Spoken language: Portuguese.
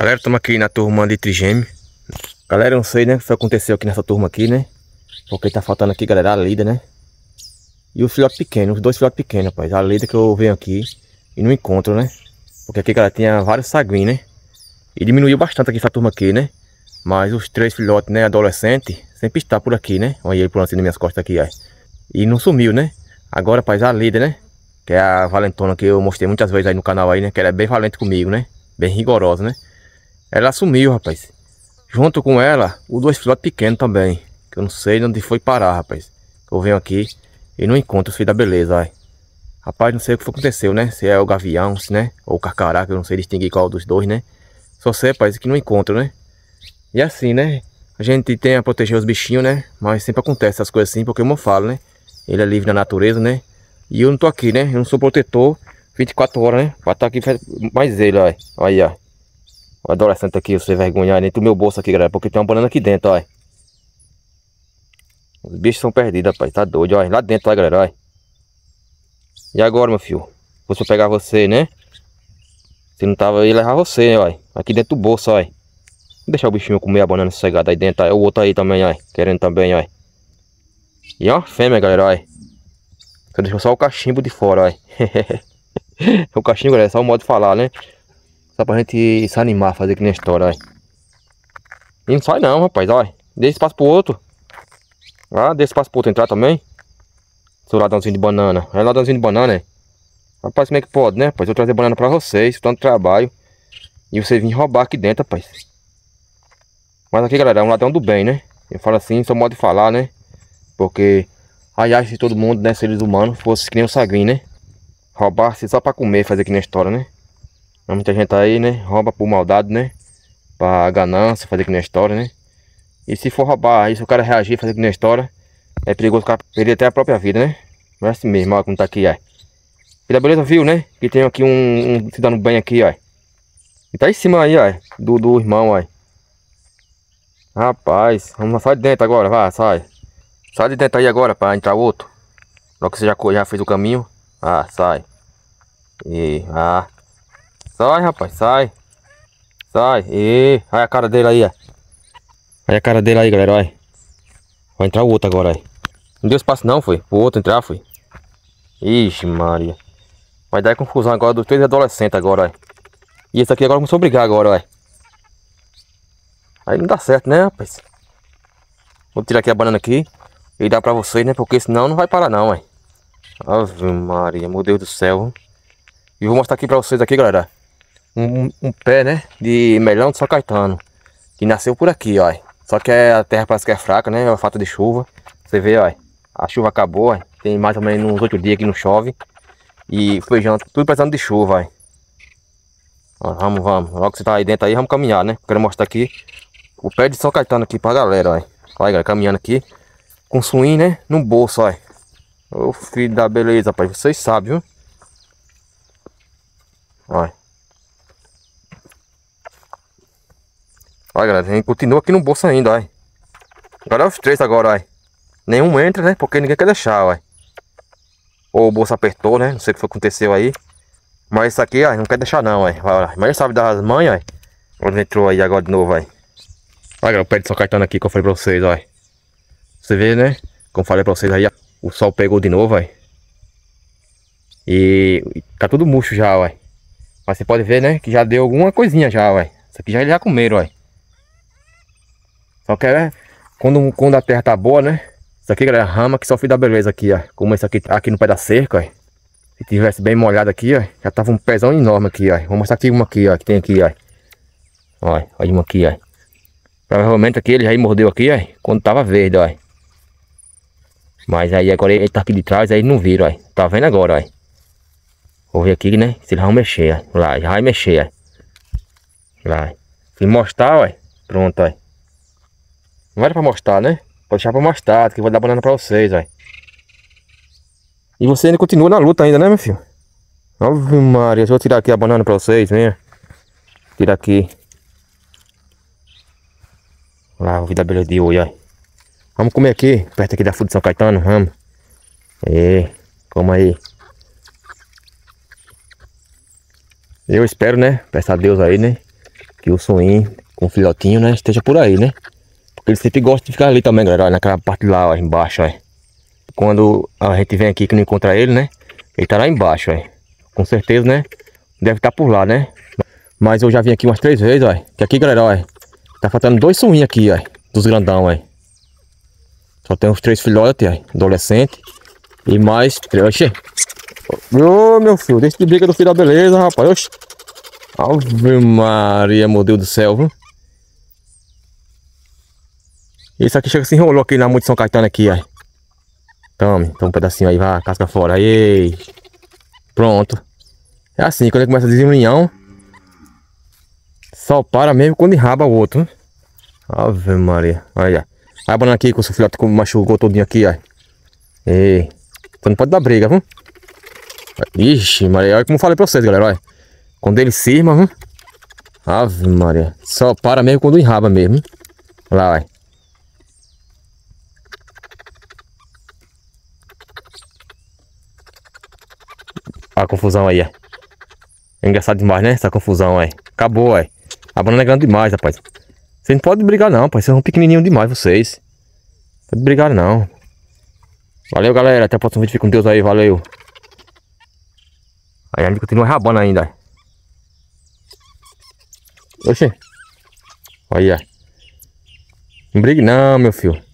Galera, estamos aqui na turma de trigêmeo. Galera, eu não sei, né, o que aconteceu aqui nessa turma aqui, né? Porque tá faltando aqui, galera, a lida, né? E o filhote pequeno, os dois filhotes pequenos, rapaz. A lida que eu venho aqui e não encontro, né? Porque aqui, galera, tinha vários saguinhos, né? E diminuiu bastante aqui essa turma aqui, né? Mas os três filhotes, né, adolescente, sempre está por aqui, né? Olha ele pulando assim nas minhas costas aqui, ó. E não sumiu, né? Agora, rapaz, a lida, né? Que é a valentona que eu mostrei muitas vezes aí no canal aí, né? Que ela é bem valente comigo, né? Bem rigorosa, né? Ela sumiu, rapaz. Junto com ela, os dois filhotes pequenos também. Que eu não sei onde foi parar, rapaz. Eu venho aqui e não encontro os filhos da beleza, ai. Rapaz, não sei o que aconteceu, né? Se é o gavião, se, né? Ou o carcará, que eu não sei distinguir qual dos dois, né? Só sei, rapaz, que não encontro, né? E assim, né? A gente tem a proteger os bichinhos, né? Mas sempre acontece essas coisas assim, porque eu falo, né? Ele é livre na natureza, né? E eu não tô aqui, né? Eu não sou protetor 24 horas, né? Pra estar tá aqui mais ele, ai, Aí, ó. O adolescente aqui, você vergonha dentro do meu bolso aqui, galera. Porque tem uma banana aqui dentro, ó. Os bichos são perdidos, rapaz. Tá doido, ó. Lá dentro, ó, galera, ó. E agora, meu filho? vou só pegar você, né? Se não tava, eu ia levar você, ó. Né, aqui dentro do bolso, ó. Deixar o bichinho comer a banana sossegada aí dentro, ó. O outro aí também, ó. Querendo também, ó. E ó, fêmea, galera, ó. Só deixou só o cachimbo de fora, ó. o cachimbo, galera, é só o modo de falar, né? Só pra gente se animar, fazer que nem história, E não sai não, rapaz, olha. Dê espaço pro outro. Ah, deixa espaço pro outro entrar também. Seu ladrãozinho de banana. É ladrãozinho de banana, hein? Rapaz, como é que pode, né, rapaz? Eu trazer banana pra vocês, tanto trabalho. E você vir roubar aqui dentro, rapaz. Mas aqui, galera, é um ladrão do bem, né? Eu falo assim, só modo de falar, né? Porque... Aí que todo mundo, né, seres humanos, fosse que nem o um né? Roubar-se só pra comer, fazer que nem história, né? Mas muita gente aí, né? Rouba por maldade, né? Pra ganância, fazer que nem história, né? E se for roubar, aí se o cara reagir, fazer que nem história, é perigoso o cara perder até a própria vida, né? Não é assim mesmo, olha como tá aqui, ó. E da beleza, viu, né? Que tem aqui um, um se dando bem aqui, ó. E tá em cima aí, ó. Do, do irmão, ó. Rapaz, vamos sair de dentro agora, vai, sai. Sai de dentro aí agora pra entrar outro. Logo que você já, já fez o caminho. Ah, sai. E, ah, Sai, rapaz, sai. Sai. E olha a cara dele aí, ó. Olha a cara dele aí, galera, olha. Vai entrar o outro agora aí. Não deu espaço não, foi. O outro entrar, foi. Ixi, Maria. Vai dar confusão agora dos três adolescentes agora, aí E esse aqui agora começou a brigar agora, aí Aí não dá certo, né, rapaz? Vou tirar aqui a banana aqui e dar pra vocês, né? Porque senão não vai parar não, aí Ave Maria, meu Deus do céu. E vou mostrar aqui pra vocês aqui, galera um, um, pé, né? De melão de São Caetano. Que nasceu por aqui, ó. Só que é, a terra parece que é fraca, né? É falta de chuva. Você vê, ó. A chuva acabou, ó. Tem mais ou menos uns oito dias que não chove. E feijão, tudo precisando de chuva, ó. ó. Vamos, vamos. Logo que você tá aí dentro aí, vamos caminhar, né? Quero mostrar aqui o pé de São Caetano aqui pra galera, ó. Olha galera, caminhando aqui. Com suim, né? No bolso, ó. Ô filho da beleza, rapaz. Vocês sabem, viu? Olha. Olha, galera, a gente continua aqui no bolso ainda, olha. Agora é os três agora, olha. Nenhum entra, né? Porque ninguém quer deixar, olha. Ou o bolso apertou, né? Não sei o que aconteceu aí. Mas isso aqui, ó, não quer deixar não, olha. Mas sabe das mães, olha. Onde entrou aí agora de novo, olha. Olha, galera, o pé de São Caetano aqui que eu falei pra vocês, olha. Você vê, né? Como falei pra vocês aí, o sol pegou de novo, olha. E tá tudo murcho já, olha. Mas você pode ver, né? Que já deu alguma coisinha já, olha. Isso aqui já eles já comeram, olha. Só que é, né, quando, quando a terra tá boa, né? Isso aqui, galera, é rama que só foi da beleza aqui, ó. Como esse aqui tá aqui no pé da cerca, ó. Se tivesse bem molhado aqui, ó. Já tava um pezão enorme aqui, ó. Vou mostrar aqui uma aqui, ó. Que tem aqui, ó. Olha, olha uma aqui, ó. Provavelmente aqui ele já mordeu aqui, ó. Quando tava verde, ó. Mas aí agora ele tá aqui de trás, aí não vira, ó. Tá vendo agora, ó. Vou ver aqui, né? Se eles vão mexer, ó. Lá, já vai mexer, ó. Lá. Fui mostrar, ó. Pronto, ó. Não era pra mostrar, né? Vou deixar pra mostrar, que eu vou dar banana pra vocês, velho. E você ainda continua na luta ainda, né, meu filho? Ave Maria, deixa eu tirar aqui a banana pra vocês, né? Tira aqui. Lá, vida abelha de hoje, ó. Vamos comer aqui, perto aqui da Fundo de São Caetano, vamos. É, coma aí. Eu espero, né? Peço a Deus aí, né? Que o sonho com o filhotinho, né? Esteja por aí, né? Ele sempre gosta de ficar ali também, galera. naquela parte lá, ó, embaixo, ó. Quando a gente vem aqui que não encontra ele, né? Ele tá lá embaixo, ó. Com certeza, né? Deve estar tá por lá, né? Mas eu já vim aqui umas três vezes, ó. Que aqui, galera, ó. Tá faltando dois suinhos aqui, ó. Dos grandão, ó. Só tem uns três filhotes, ó. Adolescente. E mais três. Oxê. Ô, oh, meu filho. Deixa de briga do filho da beleza, rapaz. Oxê. Ave Maria, meu Deus do céu, viu? isso aqui chega se assim, enrolou aqui na mão de São Caetano aqui, ó. Tome, toma um pedacinho aí, vai, casca fora. Aí, pronto. É assim, quando ele começa a desunião, só para mesmo quando enraba o outro. Ave Maria, olha. Aí a banana aqui com o seu filhote machucou todinho aqui, ó. Ei, então não pode dar briga, viu? Ixi, Maria, olha como eu falei pra vocês, galera, olha. Quando ele cisma, viu? Ave Maria, só para mesmo quando enraba mesmo. Olha lá, olha. Tá a confusão aí, é. é. engraçado demais, né? Essa confusão aí. Acabou, aí. É. A banana é grande demais, rapaz. Vocês não podem brigar não, rapaz. Vocês são pequenininhos demais, vocês. Não pode brigar não. Valeu, galera. Até o próximo vídeo. Fique com Deus aí. Valeu. Aí a gente continua rabando ainda. Oxê. Olha. Não brigue não, meu filho.